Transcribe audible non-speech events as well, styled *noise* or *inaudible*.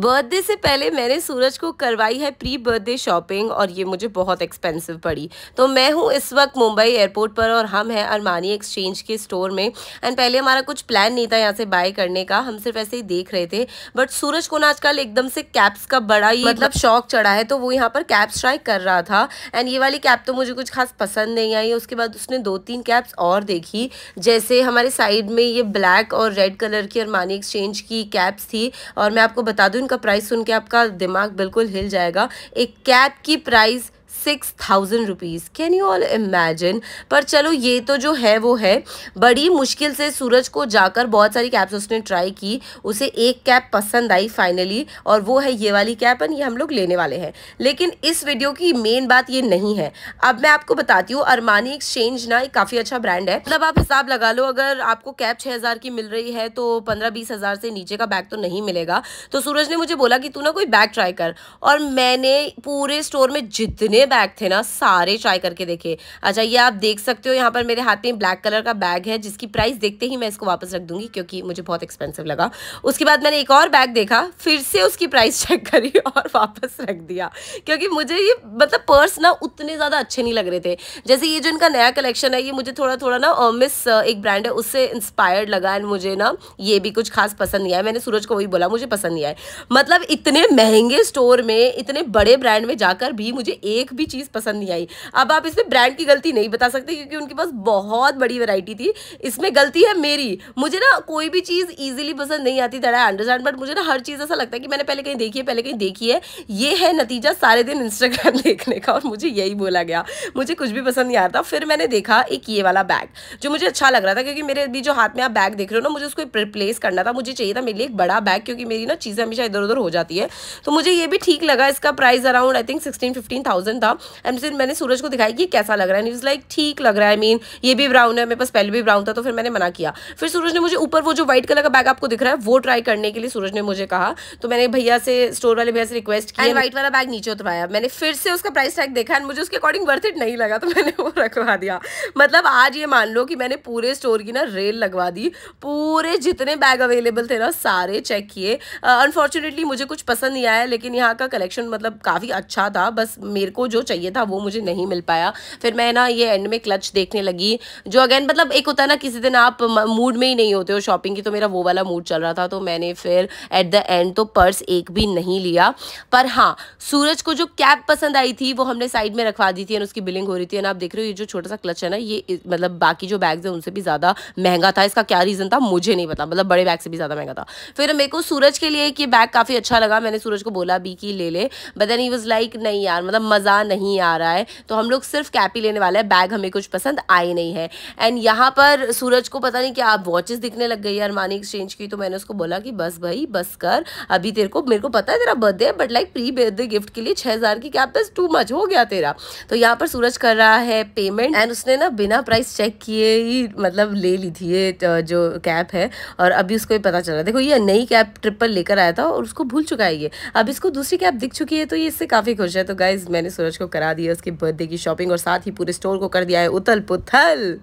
birthday से पहले मैंने सूरज को करवाई है प्री बर्थडे शॉपिंग और ये मुझे बहुत एक्सपेंसिव पड़ी तो मैं हूँ इस वक्त मुंबई एयरपोर्ट पर और हम हैं अरमानी एक्सचेंज के स्टोर में एंड पहले हमारा कुछ प्लान नहीं था यहाँ से बाय करने का हम सिर्फ ऐसे ही देख रहे थे बट सूरज को ना आजकल एकदम से कैप्स का बड़ा ही मतलब, मतलब शौक चढ़ा है तो वो यहाँ पर कैप्स ट्राई कर रहा था एंड ये वाली कैप तो मुझे कुछ खास पसंद नहीं आई उसके बाद उसने दो तीन कैप्स और देखी जैसे हमारे साइड में ये ब्लैक और रेड कलर की अरमानी एक्सचेंज की कैप्स थी और मैं आपको बता दूँ का प्राइस सुन के आपका दिमाग बिल्कुल हिल जाएगा एक कैप की price six thousand rupees can you all imagine पर चलो ये तो जो है वो है बड़ी मुश्किल से सूरज को जाकर बहुत सारी कैप्स उसने ट्राई की उसे एक कैप पसंद आई फाइनली और वो है ये वाली कैप एंड ये हम लोग लेने वाले हैं लेकिन इस वीडियो की मेन बात ये नहीं है अब मैं आपको बताती हूँ अरमानी एक्सचेंज ना एक काफ़ी अच्छा ब्रांड है मतलब आप हिसाब लगा लो अगर आपको कैप छः हज़ार की मिल रही है तो पंद्रह बीस हज़ार से नीचे का बैग तो नहीं मिलेगा तो सूरज ने मुझे बोला कि तू ना कोई बैग ट्राई कर और मैंने पूरे स्टोर में जितने बैग थे ना सारे ट्राई करके देखे अच्छा ये आप देख सकते हो यहाँ पर मेरे हाथ में ब्लैक कलर का बैग है जिसकी प्राइस देखते ही मैं इसको वापस रख दूंगी क्योंकि मुझे बहुत एक्सपेंसिव लगा उसके बाद मैंने एक और बैग देखा फिर से उसकी प्राइस चेक करी और वापस रख दिया क्योंकि मुझे ये मतलब पर्स ना उतने ज़्यादा अच्छे नहीं लग रहे थे जैसे ये जो इनका नया कलेक्शन है ये मुझे थोड़ा थोड़ा ना मिस एक ब्रांड है उससे इंस्पायर्ड लगा एंड मुझे ना ये भी कुछ खास पसंद नहीं आया मैंने सूरज को वही बोला मुझे पसंद नहीं आया मतलब इतने महंगे स्टोर में इतने बड़े ब्रांड में जाकर भी मुझे एक भी भी चीज़ पसंद नहीं आई अब आप इसमें ब्रांड की गलती नहीं बता सकते क्योंकि उनके पास बहुत बड़ी वैरायटी थी इसमें गलती है मेरी मुझे ना कोई भी चीज़ ईजिली पसंद नहीं आती दैट आई अंडरस्टैंड बट मुझे ना हर चीज़ ऐसा लगता है कि मैंने पहले कहीं देखी है पहले कहीं देखी है ये है नतीजा सारे दिन इंस्टाग्राम *laughs* देखने का और मुझे यही बोला गया मुझे कुछ भी पसंद नहीं आ रहा फिर मैंने देखा एक ये वाला बैग जो मुझे अच्छा लग रहा था क्योंकि मेरे अभी जो हाथ में आप बैग देख रहे हो ना मुझे उसको रिप्लेस करना था मुझे चाहिए था मेरे लिए एक बड़ा बैग क्योंकि मेरी ना चीज़ें हमेशा इधर उधर हो जाती है तो मुझे ये भी ठीक लगा इसका price around I think sixteen fifteen thousand था था एंड फिर मैंने सूरज को दिखाई कि कैसा लग रहा है न्यूज़ लाइक ठीक लग रहा है आई I मीन mean, ये भी ब्राउन है मेरे पास पहले भी ब्राउन था तो फिर मैंने मना किया फिर सूरज ने मुझे ऊपर वो जो व्हाइट कलर का बैग आपको दिख रहा है वो ट्राई करने के लिए सूरज ने मुझे कहा तो मैंने भैया से स्टोर वाले भैया से रिक्वेस्ट की व्हाइट वाला बैग नीचे उतरवाया मैंने फिर से उसका प्राइस टैग देखा एंड मुझे उसके अकॉर्डिंग वर्थ इट नहीं लगा तो मैंने वो रखवा दिया मतलब आज ये मान लो कि मैंने पूरे स्टोर की ना रेल लगवा दी पूरे जितने बैग अवेलेबल थे ना सारे चेक किए अनफॉर्चुनेटली uh, मुझे कुछ पसंद नहीं आया लेकिन यहाँ का कलेक्शन मतलब काफ़ी अच्छा था बस मेरे को जो चाहिए था वो मुझे नहीं मिल पाया फिर मैं ना ये एंड में क्लच देखने लगी जो अगेन मतलब एक होता है ना किसी दिन आप मूड में ही नहीं होते हो शॉपिंग की तो मेरा वो वाला मूड चल रहा था तो मैंने फिर एट द एंड तो पर्स एक भी नहीं लिया पर हाँ सूरज को जो कैप पसंद आई थी वो हमने साइड में रखवा दी थी और उसकी बिलिंग हो रही थी ना आप देख रहे हो ये जो छोटा सा क्लच है ना ये मतलब बाकी जो बैग्स हैं उनसे भी ज़्यादा महंगा था इसका क्या रीज़न था मुझे नहीं पता मतलब बड़े बैग से भी ज़्यादा महंगा था फिर मेरे को सूरज के लिए एक ये बैग काफ़ी अच्छा लगा मैंने सूरज को बोला भी कि ले ले but then he was like नहीं यार मतलब मज़ा नहीं आ रहा है तो हम लोग सिर्फ कैप ही लेने वाला है बैग हमें कुछ पसंद आए नहीं है एंड यहाँ पर सूरज को पता नहीं क्या आप वॉचेस दिखने लग गई अरमानी एक्सचेंज की तो मैंने उसको बोला कि बस भाई बस कर अभी तेरे को मेरे को पता है तेरा birthday but like pre birthday gift के लिए छः की कैप बस टू मच हो गया तेरा तो यहाँ पर सूरज कर रहा है पेमेंट एंड उसने ना बिना प्राइस चेक किए ही मतलब ले ली थी ये जो कैप है और अभी उसको भी पता चल रहा है देखो ये नई कैप ट्रिप पर लेकर आया था और उसको भूल चुका है ये अब इसको दूसरी कैप दिख चुकी है तो ये इससे काफ़ी खुश है तो गाइज मैंने सूरज को करा दिया उसके बर्थडे की शॉपिंग और साथ ही पूरे स्टोर को कर दिया है उथल पुथल